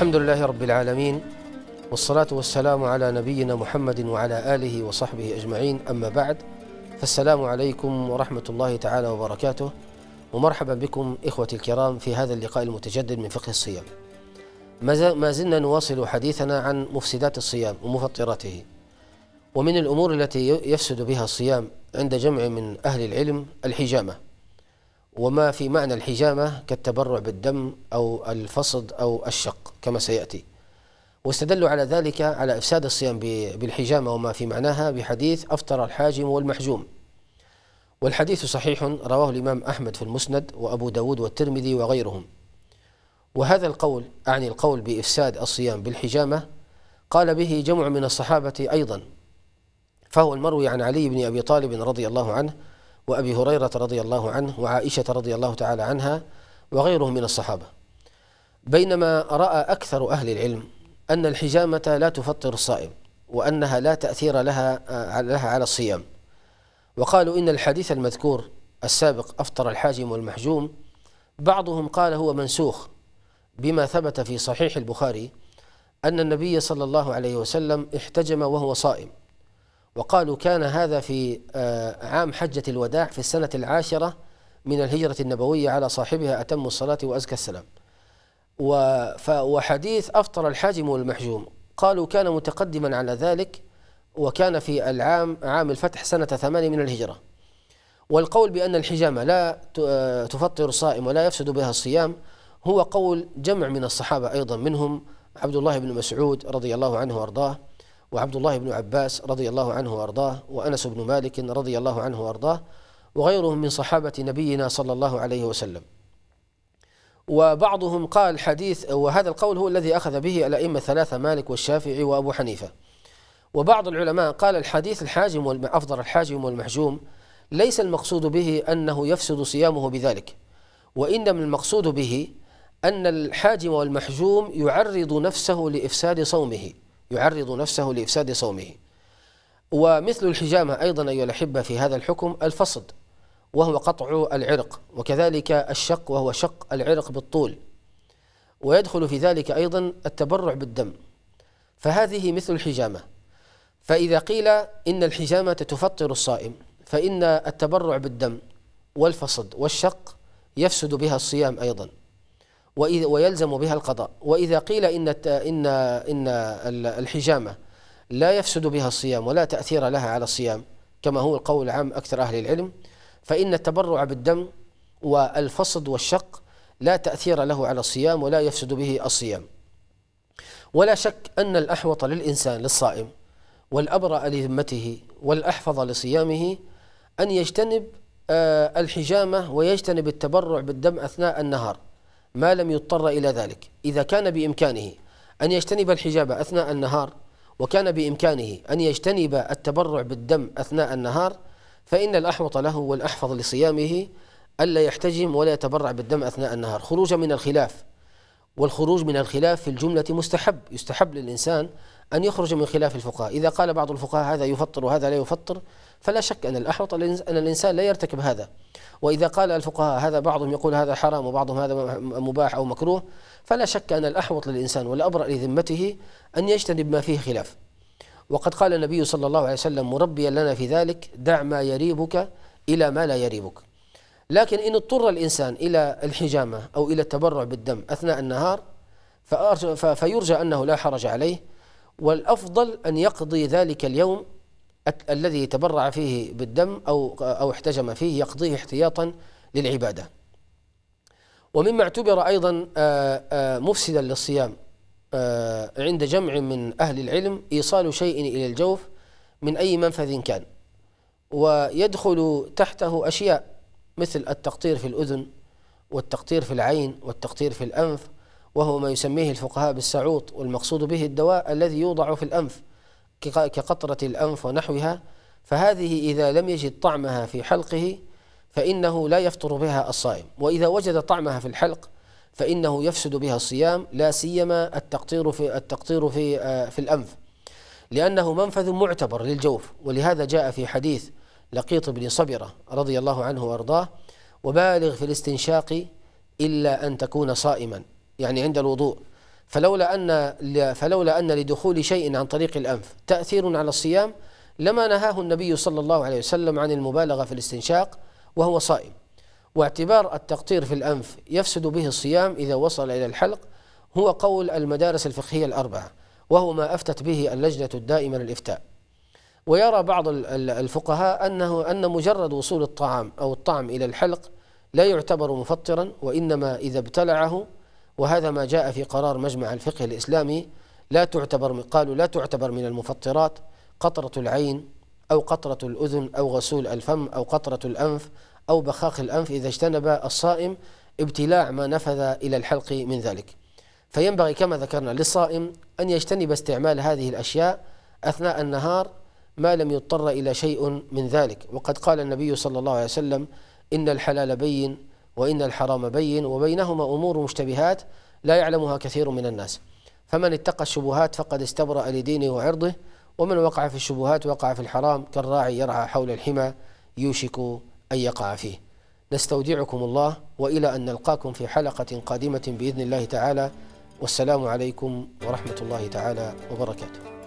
الحمد لله رب العالمين والصلاة والسلام على نبينا محمد وعلى آله وصحبه أجمعين أما بعد فالسلام عليكم ورحمة الله تعالى وبركاته ومرحبا بكم إخوتي الكرام في هذا اللقاء المتجدد من فقه الصيام ما زلنا نواصل حديثنا عن مفسدات الصيام ومفطراته ومن الأمور التي يفسد بها الصيام عند جمع من أهل العلم الحجامة وما في معنى الحجامة كالتبرع بالدم أو الفصد أو الشق كما سيأتي واستدلوا على ذلك على إفساد الصيام بالحجامة وما في معناها بحديث أفطر الحاجم والمحجوم والحديث صحيح رواه الإمام أحمد في المسند وأبو داود والترمذي وغيرهم وهذا القول أعني القول بإفساد الصيام بالحجامة قال به جمع من الصحابة أيضا فهو المروي عن علي بن أبي طالب رضي الله عنه وأبي هريرة رضي الله عنه وعائشة رضي الله تعالى عنها وغيرهم من الصحابة بينما رأى أكثر أهل العلم أن الحجامة لا تفطر الصائم وأنها لا تأثير لها لها على الصيام وقالوا إن الحديث المذكور السابق أفطر الحاجم والمحجوم بعضهم قال هو منسوخ بما ثبت في صحيح البخاري أن النبي صلى الله عليه وسلم احتجم وهو صائم وقالوا كان هذا في آه، عام حجة الوداع في السنة العاشرة من الهجرة النبوية على صاحبها أتم الصلاة وأزكى السلام وحديث أفطر الحاجم والمحجوم قالوا كان متقدما على ذلك وكان في العام عام الفتح سنة ثمان من الهجرة والقول بأن الحجامة لا آه، تفطر صائم ولا يفسد بها الصيام هو قول جمع من الصحابة أيضا منهم عبد الله بن مسعود رضي الله عنه وأرضاه وعبد الله بن عباس رضي الله عنه وارضاه وانس بن مالك رضي الله عنه وارضاه وغيرهم من صحابه نبينا صلى الله عليه وسلم. وبعضهم قال حديث وهذا القول هو الذي اخذ به الائمه الثلاثه مالك والشافعي وابو حنيفه. وبعض العلماء قال الحديث الحاجم والافضل الحاجم والمحجوم ليس المقصود به انه يفسد صيامه بذلك وانما المقصود به ان الحاجم والمحجوم يعرض نفسه لافساد صومه يعرض نفسه لإفساد صومه ومثل الحجامة أيضا أيها الأحبة في هذا الحكم الفصد وهو قطع العرق وكذلك الشق وهو شق العرق بالطول ويدخل في ذلك أيضا التبرع بالدم فهذه مثل الحجامة فإذا قيل إن الحجامة تفطر الصائم فإن التبرع بالدم والفصد والشق يفسد بها الصيام أيضا ويلزم بها القضاء وإذا قيل إن إن إن الحجامة لا يفسد بها الصيام ولا تأثير لها على الصيام كما هو القول العام أكثر أهل العلم فإن التبرع بالدم والفصد والشق لا تأثير له على الصيام ولا يفسد به الصيام ولا شك أن الأحوط للإنسان للصائم والأبرأ لذمته والأحفظ لصيامه أن يجتنب آه، الحجامة ويجتنب التبرع بالدم أثناء النهار ما لم يضطر إلى ذلك إذا كان بإمكانه أن يجتنب الحجاب أثناء النهار وكان بإمكانه أن يجتنب التبرع بالدم أثناء النهار فإن الأحوط له والأحفظ لصيامه ألا يحتجم ولا يتبرع بالدم أثناء النهار خروجا من الخلاف والخروج من الخلاف في الجملة مستحب يستحب للإنسان أن يخرج من خلاف الفقهاء إذا قال بعض الفقهاء هذا يفطر وهذا لا يفطر فلا شك أن الأحوط أن الإنسان لا يرتكب هذا وإذا قال الفقهاء هذا بعضهم يقول هذا حرام وبعضهم هذا مباح أو مكروه فلا شك أن الأحوط للإنسان والأبرأ لذمته أن يجتنب ما فيه خلاف وقد قال النبي صلى الله عليه وسلم مربيا لنا في ذلك دع ما يريبك إلى ما لا يريبك لكن إن اضطر الإنسان إلى الحجامة أو إلى التبرع بالدم أثناء النهار فيرجى أنه لا حرج عليه والأفضل أن يقضي ذلك اليوم الذي تبرع فيه بالدم أو أو احتجم فيه يقضيه احتياطا للعبادة ومما اعتبر أيضا آه، آه، مفسدا للصيام آه، عند جمع من أهل العلم إيصال شيء إلى الجوف من أي منفذ كان ويدخل تحته أشياء مثل التقطير في الأذن والتقطير في العين والتقطير في الأنف وهو ما يسميه الفقهاء بالسعوط والمقصود به الدواء الذي يوضع في الأنف كقطرة الأنف ونحوها فهذه إذا لم يجد طعمها في حلقه فإنه لا يفطر بها الصائم وإذا وجد طعمها في الحلق فإنه يفسد بها الصيام لا سيما التقطير في التقطير في آه، في الأنف لأنه منفذ معتبر للجوف ولهذا جاء في حديث لقيط بن صبرة رضي الله عنه وأرضاه وبالغ في الاستنشاق إلا أن تكون صائما يعني عند الوضوء فلولا أن فلولا أن لدخول شيء عن طريق الأنف تأثير على الصيام لما نهاه النبي صلى الله عليه وسلم عن المبالغة في الاستنشاق وهو صائم واعتبار التقطير في الأنف يفسد به الصيام إذا وصل إلى الحلق هو قول المدارس الفقهية الأربعة وهو ما أفتت به اللجنة الدائمة للإفتاء ويرى بعض الفقهاء أنه أن مجرد وصول الطعام أو الطعم إلى الحلق لا يعتبر مفطرا وإنما إذا ابتلعه وهذا ما جاء في قرار مجمع الفقه الإسلامي لا تعتبر قالوا لا تعتبر من المفطرات قطرة العين أو قطرة الأذن أو غسول الفم أو قطرة الأنف أو بخاخ الأنف إذا اجتنب الصائم ابتلاع ما نفذ إلى الحلق من ذلك فينبغي كما ذكرنا للصائم أن يجتنب استعمال هذه الأشياء أثناء النهار ما لم يضطر إلى شيء من ذلك وقد قال النبي صلى الله عليه وسلم إن الحلال بين وإن الحرام بين وبينهما أمور مشتبهات لا يعلمها كثير من الناس فمن اتقى الشبهات فقد استبرأ لدينه وعرضه ومن وقع في الشبهات وقع في الحرام كالراعي يرعى حول الحمى يوشك أن يقع فيه نستودعكم الله وإلى أن نلقاكم في حلقة قادمة بإذن الله تعالى والسلام عليكم ورحمة الله تعالى وبركاته